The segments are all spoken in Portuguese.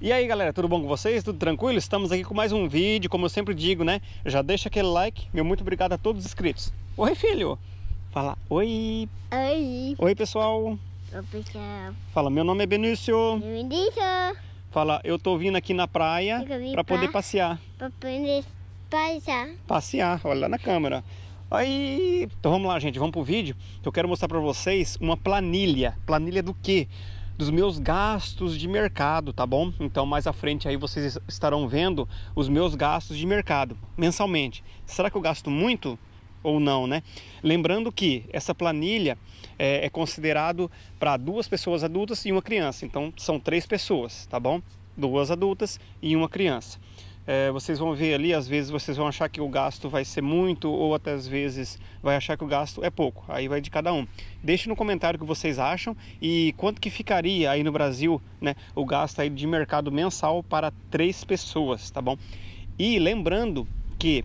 E aí galera, tudo bom com vocês? Tudo tranquilo? Estamos aqui com mais um vídeo, como eu sempre digo, né? Já deixa aquele like, meu muito obrigado a todos os inscritos. Oi filho! Fala, oi! Oi! Oi pessoal! Oi pessoal! Fala, meu nome é Benício! É Benício! Fala, eu tô vindo aqui na praia para poder pra... passear. Pra poder passear. Passear, olha lá na câmera. Aí, então vamos lá gente, vamos pro vídeo. Eu quero mostrar para vocês uma planilha. Planilha do quê? dos meus gastos de mercado, tá bom? Então mais à frente aí vocês estarão vendo os meus gastos de mercado mensalmente. Será que eu gasto muito? ou não, né? Lembrando que essa planilha é, é considerado para duas pessoas adultas e uma criança. Então são três pessoas, tá bom? Duas adultas e uma criança. É, vocês vão ver ali, às vezes vocês vão achar que o gasto vai ser muito ou até às vezes vai achar que o gasto é pouco. Aí vai de cada um. Deixe no comentário o que vocês acham e quanto que ficaria aí no Brasil, né, o gasto aí de mercado mensal para três pessoas, tá bom? E lembrando que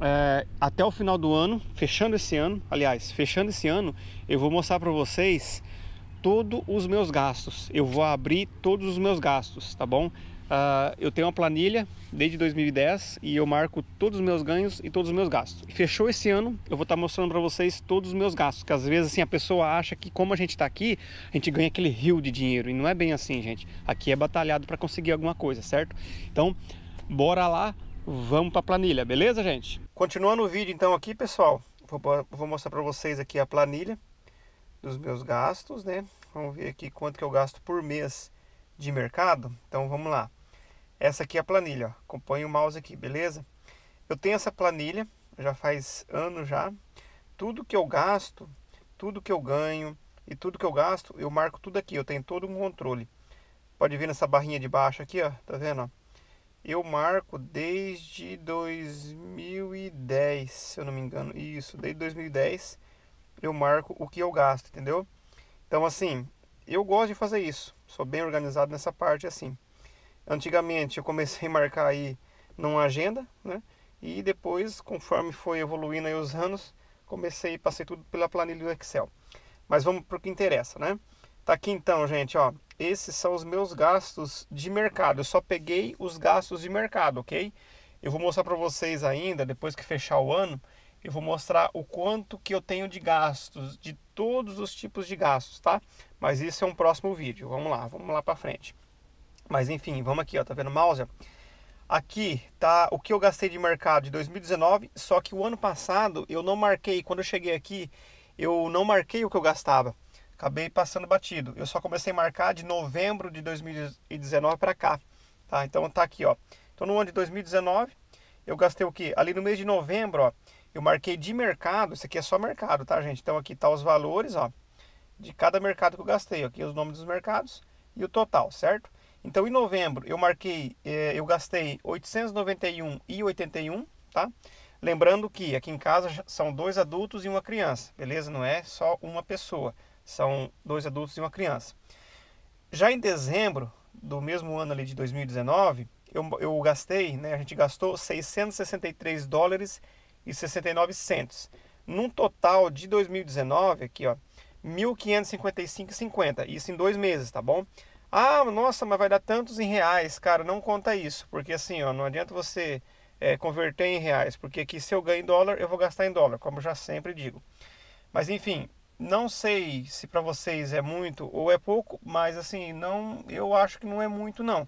é, até o final do ano, fechando esse ano, aliás, fechando esse ano, eu vou mostrar para vocês todos os meus gastos. Eu vou abrir todos os meus gastos, tá bom? Uh, eu tenho uma planilha desde 2010 e eu marco todos os meus ganhos e todos os meus gastos. Fechou esse ano, eu vou estar mostrando para vocês todos os meus gastos, que às vezes assim a pessoa acha que como a gente está aqui, a gente ganha aquele rio de dinheiro e não é bem assim, gente. Aqui é batalhado para conseguir alguma coisa, certo? Então, bora lá, vamos para a planilha, beleza, gente? Continuando o vídeo então aqui, pessoal, vou, vou mostrar para vocês aqui a planilha dos meus gastos, né? Vamos ver aqui quanto que eu gasto por mês de mercado. Então, vamos lá. Essa aqui é a planilha, ó. acompanha o mouse aqui, beleza? Eu tenho essa planilha, já faz anos já. Tudo que eu gasto, tudo que eu ganho e tudo que eu gasto, eu marco tudo aqui. Eu tenho todo um controle. Pode ver nessa barrinha de baixo aqui, ó, tá vendo? Eu marco desde 2010, se eu não me engano. Isso, desde 2010 eu marco o que eu gasto, entendeu? Então assim, eu gosto de fazer isso. Sou bem organizado nessa parte assim. Antigamente eu comecei a marcar aí numa agenda, né? E depois, conforme foi evoluindo aí os anos, comecei e passei tudo pela planilha do Excel. Mas vamos para o que interessa, né? Tá aqui então, gente, ó. Esses são os meus gastos de mercado. Eu só peguei os gastos de mercado, ok? Eu vou mostrar para vocês ainda, depois que fechar o ano, eu vou mostrar o quanto que eu tenho de gastos, de todos os tipos de gastos, tá? Mas isso é um próximo vídeo. Vamos lá, vamos lá para frente. Mas enfim, vamos aqui, ó, tá vendo o mouse? Aqui tá o que eu gastei de mercado de 2019, só que o ano passado eu não marquei, quando eu cheguei aqui, eu não marquei o que eu gastava. Acabei passando batido. Eu só comecei a marcar de novembro de 2019 para cá, tá? Então tá aqui, ó. Então no ano de 2019, eu gastei o que? Ali no mês de novembro, ó, eu marquei de mercado, isso aqui é só mercado, tá, gente? Então aqui tá os valores, ó, de cada mercado que eu gastei, aqui os nomes dos mercados e o total, certo? Então, em novembro, eu marquei, eh, eu gastei 891,81, tá? Lembrando que aqui em casa são dois adultos e uma criança, beleza? Não é só uma pessoa, são dois adultos e uma criança. Já em dezembro do mesmo ano ali de 2019, eu, eu gastei, né, a gente gastou 663 dólares e 69 centos. Num total de 2019, aqui ó, 1.555,50, isso em dois meses, tá bom? Ah, nossa, mas vai dar tantos em reais, cara, não conta isso, porque assim, ó, não adianta você é, converter em reais, porque aqui se eu ganho em dólar, eu vou gastar em dólar, como eu já sempre digo. Mas enfim, não sei se para vocês é muito ou é pouco, mas assim, não, eu acho que não é muito não.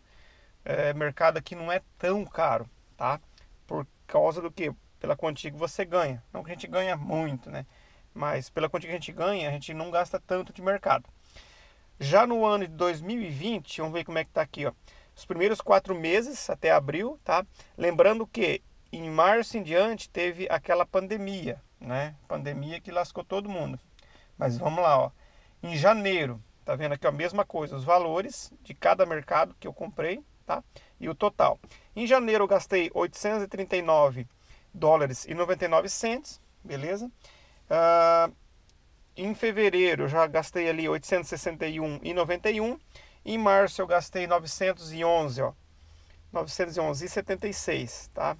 É, mercado aqui não é tão caro, tá? Por causa do que? Pela quantia que você ganha. Não que a gente ganha muito, né? Mas pela quantia que a gente ganha, a gente não gasta tanto de mercado. Já no ano de 2020, vamos ver como é que está aqui, ó. Os primeiros quatro meses até abril, tá? Lembrando que em março em diante teve aquela pandemia, né? Pandemia que lascou todo mundo. Mas vamos lá, ó. Em janeiro, tá vendo aqui a mesma coisa, os valores de cada mercado que eu comprei, tá? E o total. Em janeiro eu gastei 839 dólares e 99 cents, beleza? Uh, em fevereiro eu já gastei ali 861,91. Em março eu gastei 911, ó. 911,76, tá?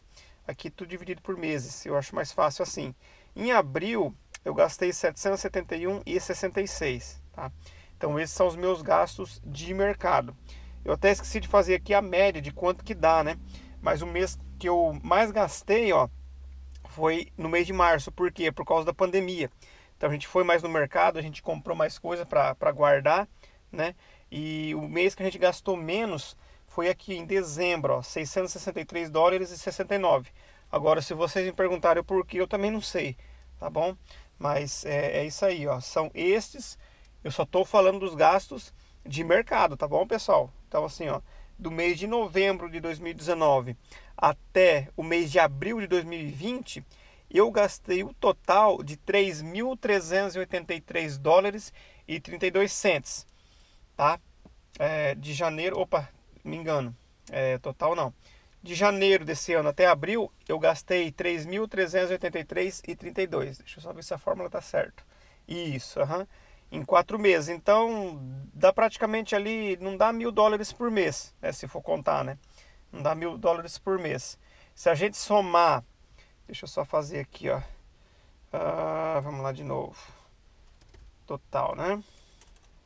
Aqui tudo dividido por meses, eu acho mais fácil assim. Em abril eu gastei 771,66, tá? Então esses são os meus gastos de mercado. Eu até esqueci de fazer aqui a média de quanto que dá, né? Mas o mês que eu mais gastei, ó, foi no mês de março. Por quê? Por causa da pandemia. Então a gente foi mais no mercado, a gente comprou mais coisa para guardar, né? E o mês que a gente gastou menos foi aqui em dezembro, ó, 663 dólares e 69. Agora, se vocês me perguntarem o porquê, eu também não sei, tá bom? Mas é, é isso aí, ó. São estes. Eu só estou falando dos gastos de mercado, tá bom, pessoal? Então, assim, ó, do mês de novembro de 2019 até o mês de abril de 2020 eu gastei o total de 3.383 dólares e 32 cents, tá? É, de janeiro, opa, me engano, é, total não. De janeiro desse ano até abril, eu gastei 3.383,32. Deixa eu só ver se a fórmula tá certa. Isso, uhum. em quatro meses. Então, dá praticamente ali, não dá mil dólares por mês, né? se for contar, né? Não dá mil dólares por mês. Se a gente somar Deixa eu só fazer aqui, ó. Uh, vamos lá de novo. Total, né?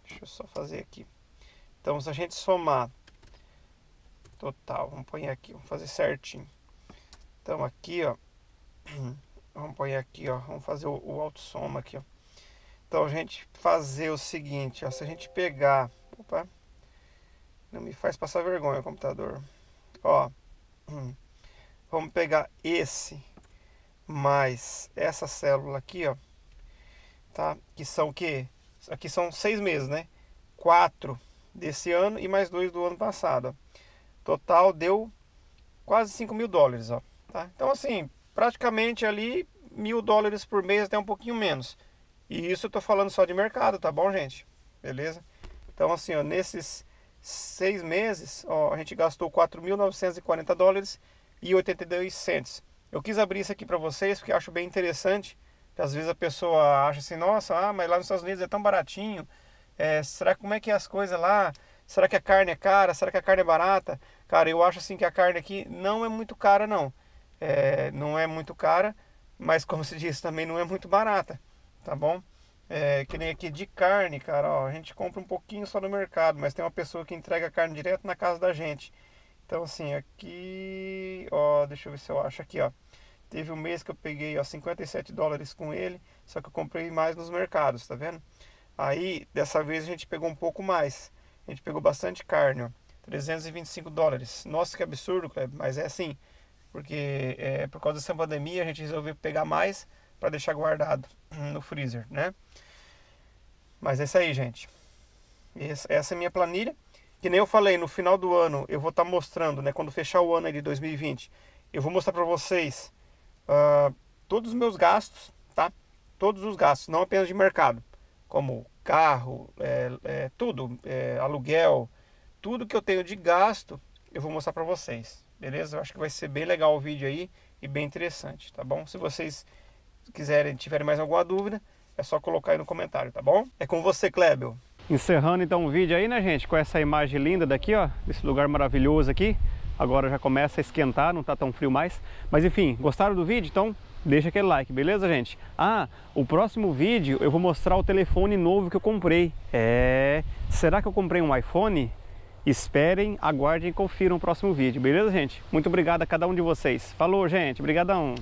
Deixa eu só fazer aqui. Então, se a gente somar total, vamos pôr aqui, vamos fazer certinho. Então, aqui, ó. Vamos pôr aqui, ó. Vamos fazer o, o auto soma aqui, ó. Então, a gente fazer o seguinte, ó. Se a gente pegar... Opa. Não me faz passar vergonha, computador. Ó. Vamos pegar esse mais essa célula aqui, ó, tá? Que são o quê? Aqui são seis meses, né? Quatro desse ano e mais dois do ano passado. Ó. Total deu quase 5 mil dólares, ó. Tá? Então, assim, praticamente ali mil dólares por mês, até um pouquinho menos. E isso eu tô falando só de mercado, tá bom, gente? Beleza? Então, assim, ó, nesses seis meses, ó, a gente gastou 4.940 dólares e 82 centos. Eu quis abrir isso aqui para vocês porque acho bem interessante. Que às vezes a pessoa acha assim, nossa, ah, mas lá nos Estados Unidos é tão baratinho. É, será como é que é as coisas lá? Será que a carne é cara? Será que a carne é barata? Cara, eu acho assim que a carne aqui não é muito cara, não. É, não é muito cara, mas como se diz, também não é muito barata, tá bom? É, que nem aqui de carne, cara, ó, a gente compra um pouquinho só no mercado, mas tem uma pessoa que entrega a carne direto na casa da gente. Então, assim, aqui, ó, deixa eu ver se eu acho aqui, ó. Teve um mês que eu peguei ó, 57 dólares com ele, só que eu comprei mais nos mercados, tá vendo? Aí, dessa vez a gente pegou um pouco mais. A gente pegou bastante carne, ó, 325 dólares. Nossa, que absurdo, mas é assim, porque é, por causa dessa pandemia a gente resolveu pegar mais para deixar guardado no freezer, né? Mas é isso aí, gente. Essa é a minha planilha. Que nem eu falei, no final do ano eu vou estar tá mostrando, né? Quando fechar o ano de 2020, eu vou mostrar para vocês uh, todos os meus gastos, tá? Todos os gastos, não apenas de mercado, como carro, é, é, tudo, é, aluguel, tudo que eu tenho de gasto, eu vou mostrar para vocês, beleza? Eu acho que vai ser bem legal o vídeo aí e bem interessante, tá bom? Se vocês quiserem, tiverem mais alguma dúvida, é só colocar aí no comentário, tá bom? É com você, Klebel. Encerrando então o vídeo aí, né, gente? Com essa imagem linda daqui, ó, desse lugar maravilhoso aqui. Agora já começa a esquentar, não está tão frio mais. Mas enfim, gostaram do vídeo? Então deixa aquele like, beleza, gente? Ah, o próximo vídeo eu vou mostrar o telefone novo que eu comprei. É... Será que eu comprei um iPhone? Esperem, aguardem e confiram o próximo vídeo, beleza, gente? Muito obrigado a cada um de vocês. Falou, gente. Obrigadão.